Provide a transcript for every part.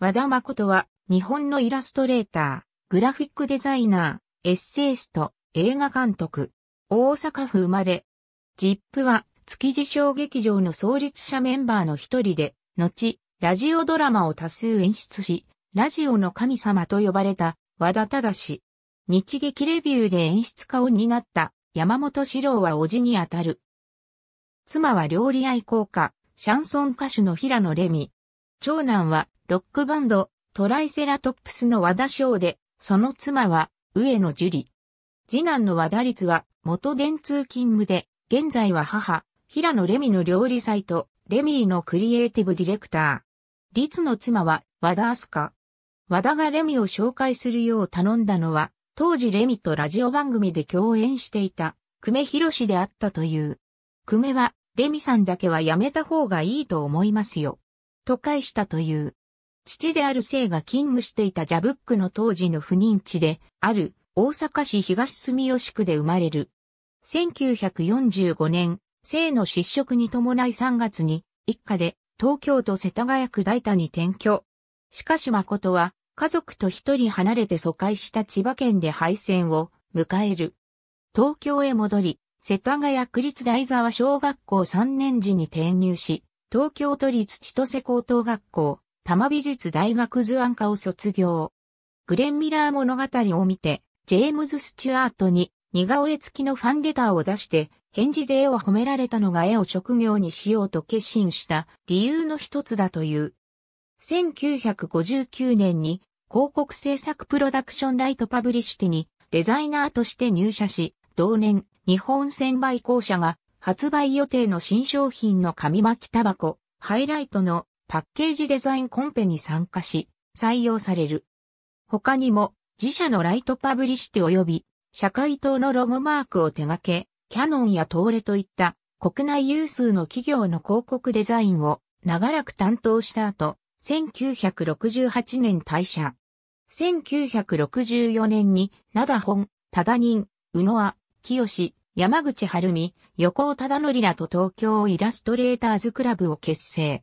和田誠は、日本のイラストレーター、グラフィックデザイナー、エッセイスト、映画監督、大阪府生まれ。ジップは、築地小劇場の創立者メンバーの一人で、後、ラジオドラマを多数演出し、ラジオの神様と呼ばれた和田忠。日劇レビューで演出家を担った山本史郎は叔父にあたる。妻は料理愛好家、シャンソン歌手の平野レミ。長男はロックバンド、トライセラトップスの和田翔で、その妻は、上野樹里。次男の和田律は、元電通勤務で、現在は母、平野レミの料理サイト、レミーのクリエイティブディレクター。律の妻は、和田明日香。和田がレミを紹介するよう頼んだのは、当時レミとラジオ番組で共演していた、久米博士であったという。久米は、レミさんだけはやめた方がいいと思いますよ。と返したという。父である生が勤務していたジャブックの当時の不妊地で、ある大阪市東住吉区で生まれる。1945年、生の失職に伴い3月に、一家で東京都世田谷区大田に転居。しかし誠は、家族と一人離れて疎開した千葉県で敗戦を迎える。東京へ戻り、世田谷区立大沢小学校3年時に転入し、東京都立千歳高等学校、多摩美術大学図案科を卒業。グレン・ミラー物語を見て、ジェームズ・スチュアートに似顔絵付きのファンレターを出して、返事で絵を褒められたのが絵を職業にしようと決心した理由の一つだという。1959年に広告制作プロダクションライトパブリシティにデザイナーとして入社し、同年日本専売公社が発売予定の新商品の紙巻きタバコ、ハイライトのパッケージデザインコンペに参加し、採用される。他にも、自社のライトパブリシティ及び、社会党のロゴマークを手掛け、キャノンやトーレといった国内有数の企業の広告デザインを長らく担当した後、1968年退社。1964年に、灘本、忠人、宇野ヨ清、山口晴美、横尾忠則らと東京イラストレーターズクラブを結成。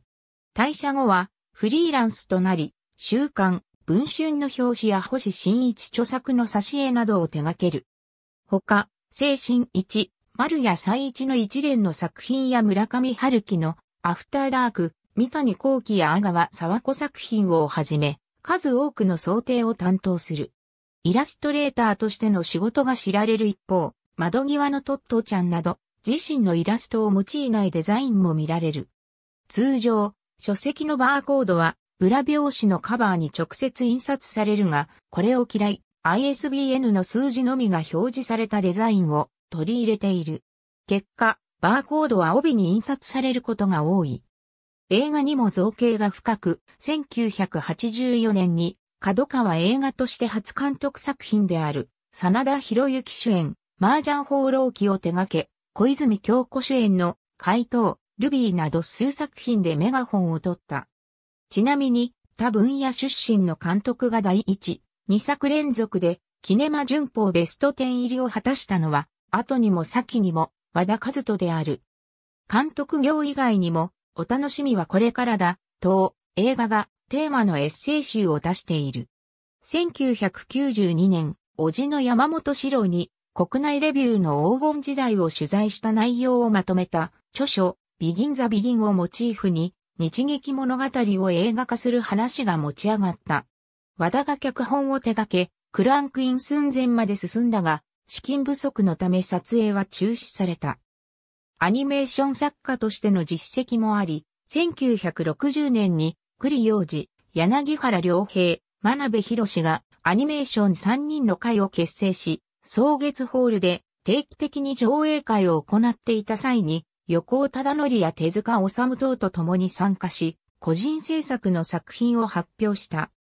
退社後はフリーランスとなり、週刊、文春の表紙や星新一著作の挿絵などを手掛ける。他、精神一、丸や最一の一連の作品や村上春樹のアフターダーク、三谷幸喜や阿川沢子作品をはじめ、数多くの想定を担当する。イラストレーターとしての仕事が知られる一方、窓際のトットちゃんなど、自身のイラストを用いないデザインも見られる。通常、書籍のバーコードは、裏表紙のカバーに直接印刷されるが、これを嫌い、ISBN の数字のみが表示されたデザインを取り入れている。結果、バーコードは帯に印刷されることが多い。映画にも造形が深く、1984年に、角川映画として初監督作品である、真田広之主演、麻雀放浪記を手掛け、小泉京子主演の、怪盗、ルビーなど数作品でメガホンを取った。ちなみに、他分野出身の監督が第1、2作連続で、キネマ旬報ベスト10入りを果たしたのは、後にも先にも、和田和人である。監督業以外にも、お楽しみはこれからだ、と、映画がテーマのエッセイ集を出している。1992年、叔父の山本史郎に国内レビューの黄金時代を取材した内容をまとめた著書ビギン・ザ・ビギンをモチーフに、日劇物語を映画化する話が持ち上がった。和田が脚本を手掛け、クランクイン寸前まで進んだが、資金不足のため撮影は中止された。アニメーション作家としての実績もあり、1960年に栗洋二、柳原良平、真鍋博がアニメーション3人の会を結成し、草月ホールで定期的に上映会を行っていた際に横尾忠則や手塚治虫等と共に参加し、個人制作の作品を発表した。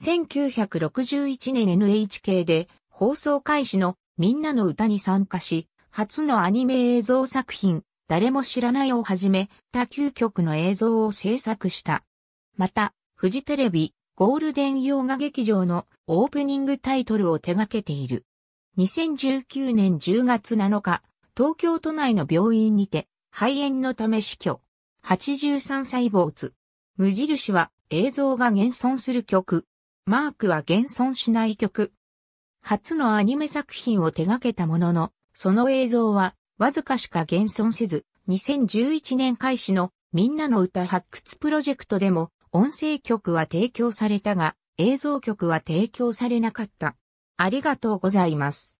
1961年 NHK で放送開始のみんなの歌に参加し、初のアニメ映像作品、誰も知らないをはじめ、他9曲の映像を制作した。また、フジテレビ、ゴールデン洋画劇場のオープニングタイトルを手掛けている。2019年10月7日、東京都内の病院にて、肺炎のため死去。83歳没。無印は映像が現存する曲。マークは現存しない曲。初のアニメ作品を手掛けたものの、その映像はわずかしか現存せず、2011年開始のみんなの歌発掘プロジェクトでも音声曲は提供されたが、映像曲は提供されなかった。ありがとうございます。